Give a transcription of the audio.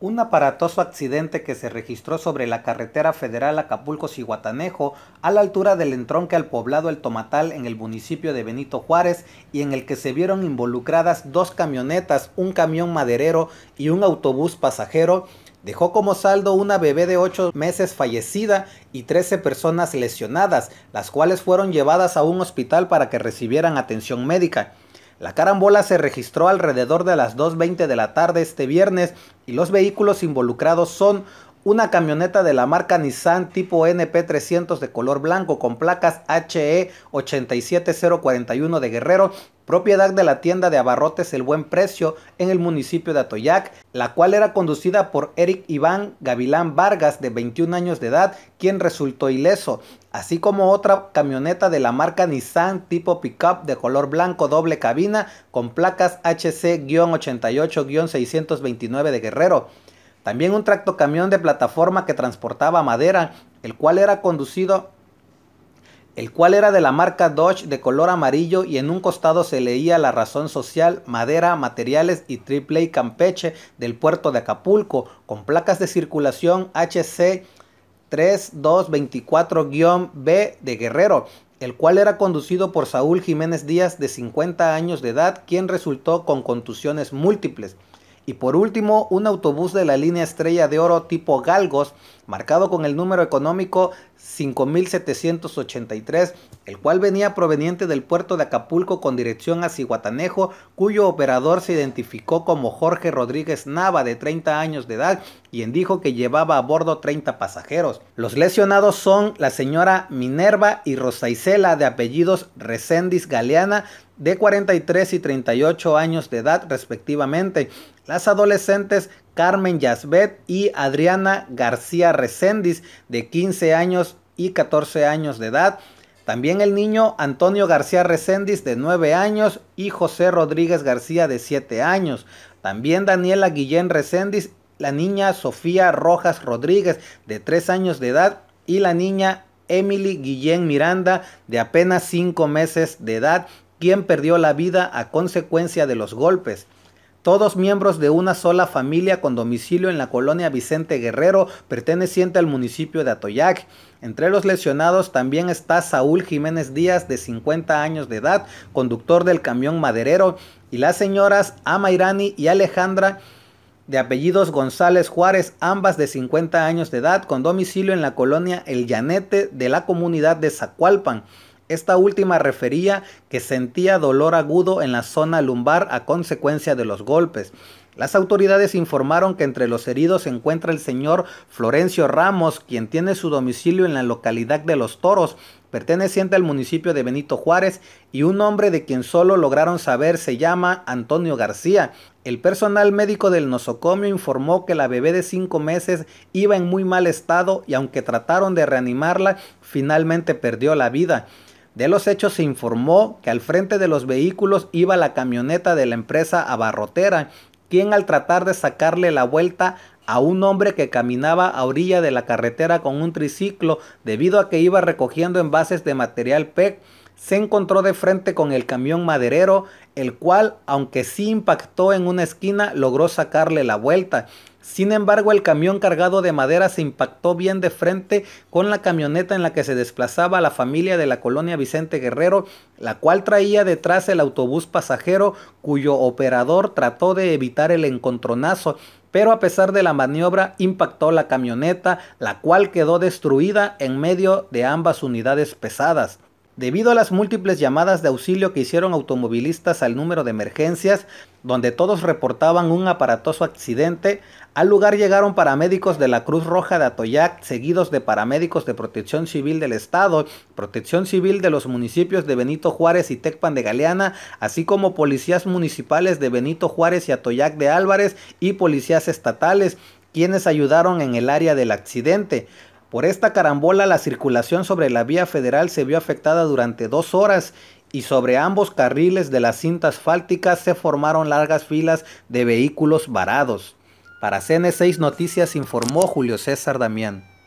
Un aparatoso accidente que se registró sobre la carretera federal Acapulco-Cihuatanejo a la altura del entronque al poblado El Tomatal en el municipio de Benito Juárez y en el que se vieron involucradas dos camionetas, un camión maderero y un autobús pasajero, dejó como saldo una bebé de 8 meses fallecida y 13 personas lesionadas, las cuales fueron llevadas a un hospital para que recibieran atención médica. La carambola se registró alrededor de las 2.20 de la tarde este viernes y los vehículos involucrados son una camioneta de la marca Nissan tipo NP300 de color blanco con placas HE87041 de Guerrero propiedad de la tienda de abarrotes El Buen Precio en el municipio de Atoyac, la cual era conducida por Eric Iván Gavilán Vargas de 21 años de edad, quien resultó ileso, así como otra camioneta de la marca Nissan tipo pickup de color blanco doble cabina con placas HC-88-629 de Guerrero. También un tractocamión de plataforma que transportaba madera, el cual era conducido el cual era de la marca Dodge de color amarillo y en un costado se leía la razón social, madera, materiales y triple A Campeche del puerto de Acapulco, con placas de circulación HC 3224-B de Guerrero, el cual era conducido por Saúl Jiménez Díaz de 50 años de edad, quien resultó con contusiones múltiples. Y por último, un autobús de la línea Estrella de Oro tipo Galgos, marcado con el número económico 5783, el cual venía proveniente del puerto de Acapulco con dirección a Cihuatanejo, cuyo operador se identificó como Jorge Rodríguez Nava, de 30 años de edad, quien dijo que llevaba a bordo 30 pasajeros. Los lesionados son la señora Minerva y Rosa de apellidos Recendis Galeana, de 43 y 38 años de edad respectivamente. Las adolescentes Carmen Yasbet y Adriana García Reséndiz, de 15 años y 14 años de edad. También el niño Antonio García Reséndiz, de 9 años, y José Rodríguez García, de 7 años. También Daniela Guillén Reséndiz, la niña Sofía Rojas Rodríguez, de 3 años de edad, y la niña Emily Guillén Miranda, de apenas 5 meses de edad, quien perdió la vida a consecuencia de los golpes todos miembros de una sola familia con domicilio en la colonia Vicente Guerrero, perteneciente al municipio de Atoyac. Entre los lesionados también está Saúl Jiménez Díaz, de 50 años de edad, conductor del camión maderero, y las señoras Amairani y Alejandra, de apellidos González Juárez, ambas de 50 años de edad, con domicilio en la colonia El Llanete de la comunidad de Zacualpan. Esta última refería que sentía dolor agudo en la zona lumbar a consecuencia de los golpes. Las autoridades informaron que entre los heridos se encuentra el señor Florencio Ramos, quien tiene su domicilio en la localidad de Los Toros, perteneciente al municipio de Benito Juárez, y un hombre de quien solo lograron saber se llama Antonio García. El personal médico del nosocomio informó que la bebé de 5 meses iba en muy mal estado y aunque trataron de reanimarla, finalmente perdió la vida. De los hechos se informó que al frente de los vehículos iba la camioneta de la empresa abarrotera, quien al tratar de sacarle la vuelta a un hombre que caminaba a orilla de la carretera con un triciclo debido a que iba recogiendo envases de material PEC, se encontró de frente con el camión maderero, el cual, aunque sí impactó en una esquina, logró sacarle la vuelta. Sin embargo, el camión cargado de madera se impactó bien de frente con la camioneta en la que se desplazaba la familia de la colonia Vicente Guerrero, la cual traía detrás el autobús pasajero cuyo operador trató de evitar el encontronazo, pero a pesar de la maniobra impactó la camioneta, la cual quedó destruida en medio de ambas unidades pesadas. Debido a las múltiples llamadas de auxilio que hicieron automovilistas al número de emergencias, donde todos reportaban un aparatoso accidente, al lugar llegaron paramédicos de la Cruz Roja de Atoyac, seguidos de paramédicos de Protección Civil del Estado, Protección Civil de los municipios de Benito Juárez y Tecpan de Galeana, así como policías municipales de Benito Juárez y Atoyac de Álvarez y policías estatales quienes ayudaron en el área del accidente. Por esta carambola la circulación sobre la vía federal se vio afectada durante dos horas y sobre ambos carriles de las cintas fálticas se formaron largas filas de vehículos varados. Para CN6 Noticias informó Julio César Damián.